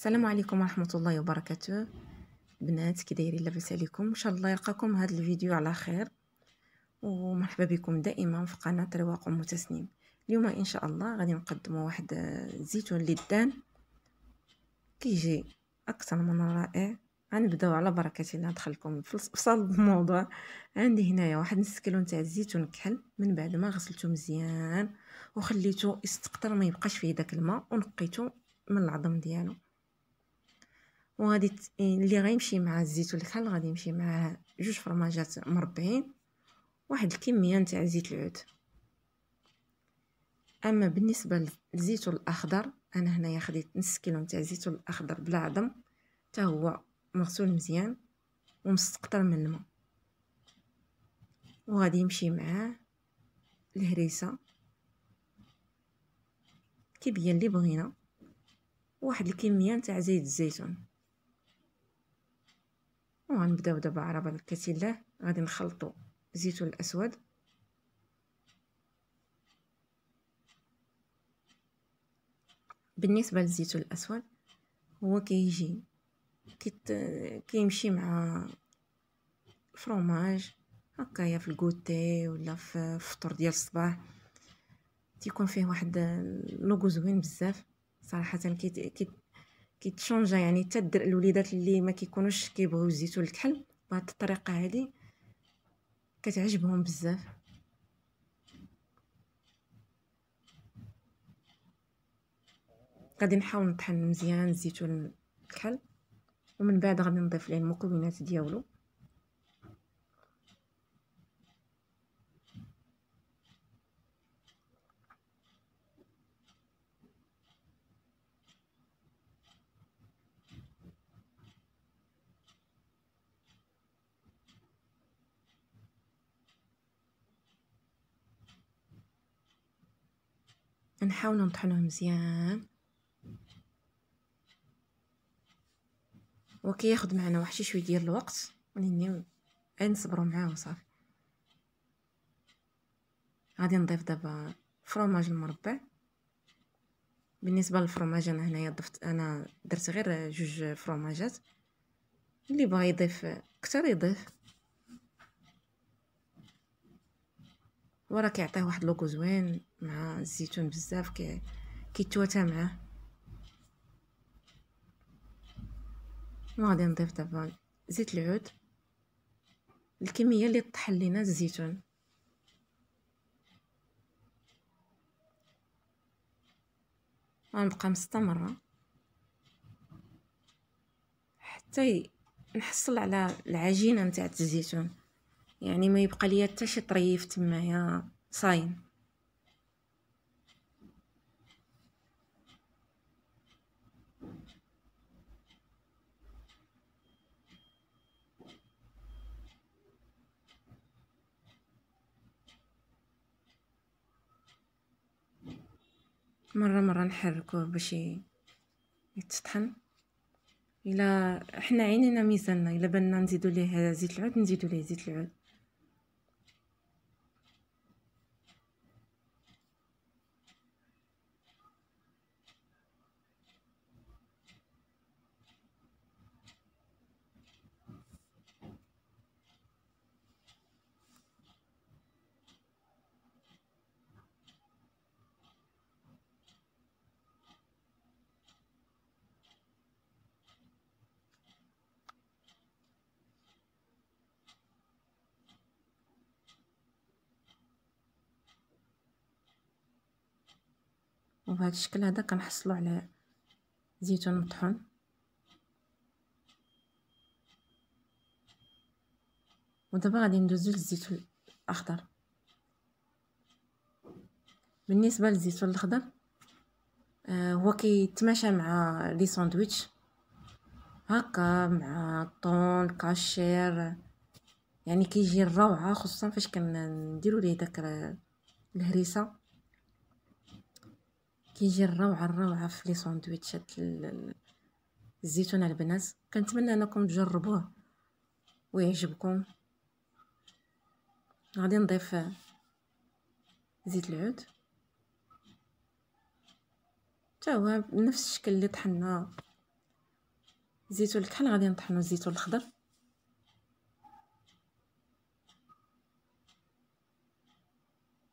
السلام عليكم ورحمه الله وبركاته بنات كي دايرين لاباس عليكم ان شاء الله يلقاكم هذا الفيديو على خير ومرحبا بكم دائما في قناه رواق ام تسنيم اليوم ان شاء الله غادي نقدموا واحد الزيتون للدان كيجي اكثر من رائع غنبداو على بركه الله ندخلكم في صلب الموضوع عندي هنايا واحد نص كيلو تاع الزيتون كحل من بعد ما غسلته مزيان وخليته يستقطر ما يبقاش فيه داك الماء ونقيته من العظم ديالو وغادي إيه، اللي غيمشي مع الزيت والخل غادي يمشي معاه جوج فرماجات مربعين واحد الكميه نتاع زيت العود اما بالنسبه للزيت الاخضر انا هنايا خديت نص كيلو نتاع الزيت الاخضر بلا عظم حتى هو مغسول مزيان ومستقطر من الماء وغادي يمشي معاه الهريسه الكبيه اللي بغينا واحد الكميه نتاع زيت الزيتون وغنبداو دابا على بركه الله غادي نخلطو الزيت الاسود بالنسبه للزيت الاسود هو كيجي كيت كيمشي مع فروماج هكايا في الكوتي ولا في الفطور ديال الصباح تيكون فيه واحد لوغو زوين بزاف صراحه كيت كيتشونجا يعني حتى الوليدات اللي ما كيكونوش كيبغيو الزيت والكحل بهاد الطريقه هادي كتعجبهم بزاف غادي نحاول نطحن مزيان الزيتون الكحل ومن بعد غادي نضيف ليه المكونات ديالو نحاولو نطحنوه مزيان وكياخد معنا واحد شي شويه ديال الوقت غير نصبروا معاه وصافي غادي نضيف دابا فروماج المربع بالنسبه للفرماج انا هنايا ضفت انا درت غير جوج فرماجات اللي بغى يضيف اكثر يضيف وراه كيعطيه واحد لوكو زوين مع الزيتون بزاف كي كيتواتى معاه وغادي نضيف دابا زيت العود الكميه اللي طحن لينا الزيتون غنبقى مستمره حتى نحصل على العجينه نتاع الزيتون يعني ما يبقى ليا حتى شي طريف تمايا صاين مرة مرة نحركوه باش يتطحن الا حنا عينينا ميزاننا الا بالنا نزيدو ليه زيت العود نزيدو ليه زيت العود وبهذا الشكل هذا كنحصلوا على زيتون مطحون ودابا غادي ندوزو للزيتون الاخضر بالنسبه للزيتون الاخضر آه هو كيتماشى مع لي ساندويتش هكا مع الطون الكاشير يعني كيجي الروعه خصوصا فاش كنديروا ليه داك الهريسه كيجي الروعه الروعه في لي ساندويتشات الزيتون البنات كنتمنى انكم تجربوه ويعجبكم غادي نضيف زيت العود حتى هو بنفس الشكل اللي طحنا زيتون الكحل غادي نطحنو الزيتون الخضر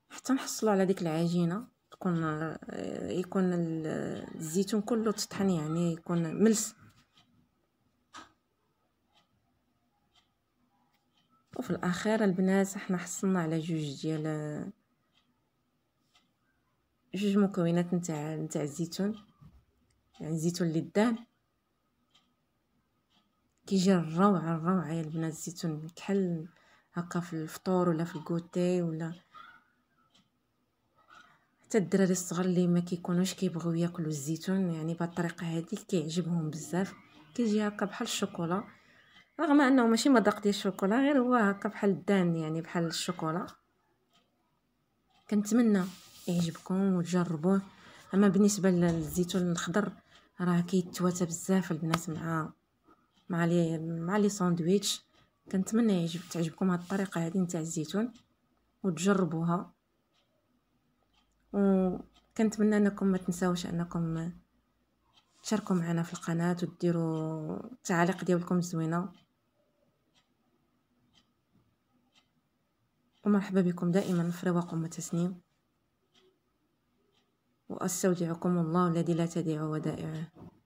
حتى نحصلوا على ديك العجينه تكون آه، يكون الزيتون كله تطحن يعني يكون ملس وفي الاخير البنات احنا حصلنا على جوج ديال جوج مكونات نتاع نتاع الزيتون يعني الزيتون اللي دان كيجي الروعه الروعه يا البنات الزيتون كحل هكا في الفطور ولا في الكوتي ولا حتى الدراري الصغار اللي ما كيكونوش كيبغيو ياكلوا الزيتون يعني بهاد الطريقه هذه كيعجبهم بزاف كيجي هكا بحال الشوكولا رغم انه ماشي مذاق ديال الشوكولا غير هو هكا بحال الدان يعني بحال الشوكولا كنتمنى يعجبكم وتجربوه اما بالنسبه للزيتون الاخضر راه كيتواتى بزاف البنات مع مع لي مع لي ساندويتش كنتمنى يعجب تعجبكم هاد الطريقه هذه نتاع الزيتون وتجربوها وكنتمنى انكم ما تنساوش انكم تشاركوا معنا في القناه وتديروا التعاليق ديالكم زوينه ومرحبا بكم دائما في رواق تسنيم واستودعكم الله الذي لا تضيع ودائعه